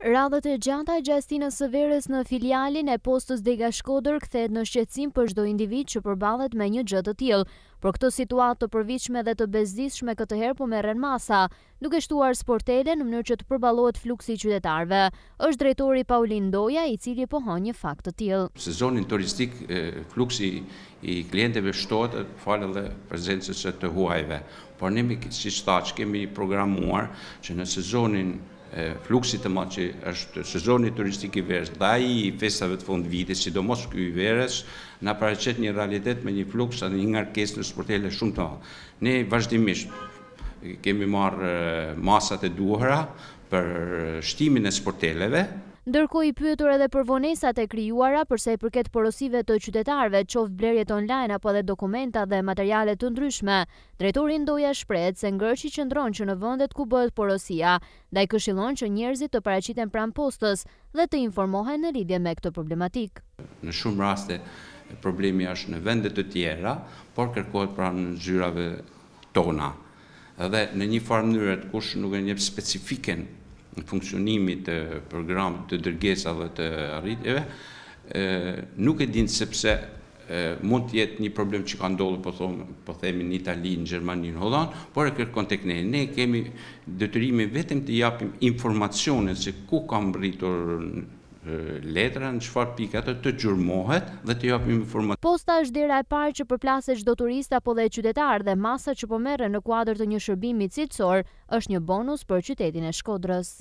Radhët e gjata e Gjastina së verës në filialin e postës Dega Shkodër këthet në shqecim për shdo individ që përbalet me një gjëtë tjilë. Për këto situatë të përvishme dhe të bezdishme këtë herë po me masa, duke shtuar sportele në mënyrë që të përbalohet fluksi qytetarve. është drejtori Paulin Doja i cili pohon një fakt të tjilë. Sezonin turistik fluksi i klienteve shtot falë dhe prezencës të huajve. Por nimi si shtach kemi programuar që në sezonin Fluxit të ma që është sezoni turistik i verës, dhe i festave të fund vitit, sidomos kjo i verës, në pareqet një realitet me një fluks anë një ngarkes në sportele shumë të anë. Ne vazhdimisht kemi marë masat e duhra për shtimin e sporteleve, ndërko i pyetur edhe për vonesat e kryuara përse i përket porosive të qytetarve, qoftë blerjet online apo dhe dokumenta dhe materialet të ndryshme. Drejtorin doja shpret se i qëndron që në vëndet ku bëhet porosia, da i këshilon që njerëzit të paraciten pram postës dhe të informohen në lidje me këtë problematik. Në shumë raste, problemi është në vendet të tjera, por kërkohet pra në zyrave tona. Dhe në një farë mënyrët, kush nuk e njëpë specifiken në funksionimit të program të dërgesa dhe të arritjeve, nuk e dinë sepse mund të jetë një problem që ka ndollë, po, po themi në Itali, në Gjermani, në Hollan, por e kërkon të këne. Ne kemi dëtërimi vetëm të japim informacionet se ku kam rritur letra në qëfar pikat të gjurmohet dhe të japim informatë. Posta është dira e parë që përplase qdo turista po dhe qytetarë dhe masa që po merë në kuadrë të një shërbimi citsor është një bonus për qytetin e shkodrës.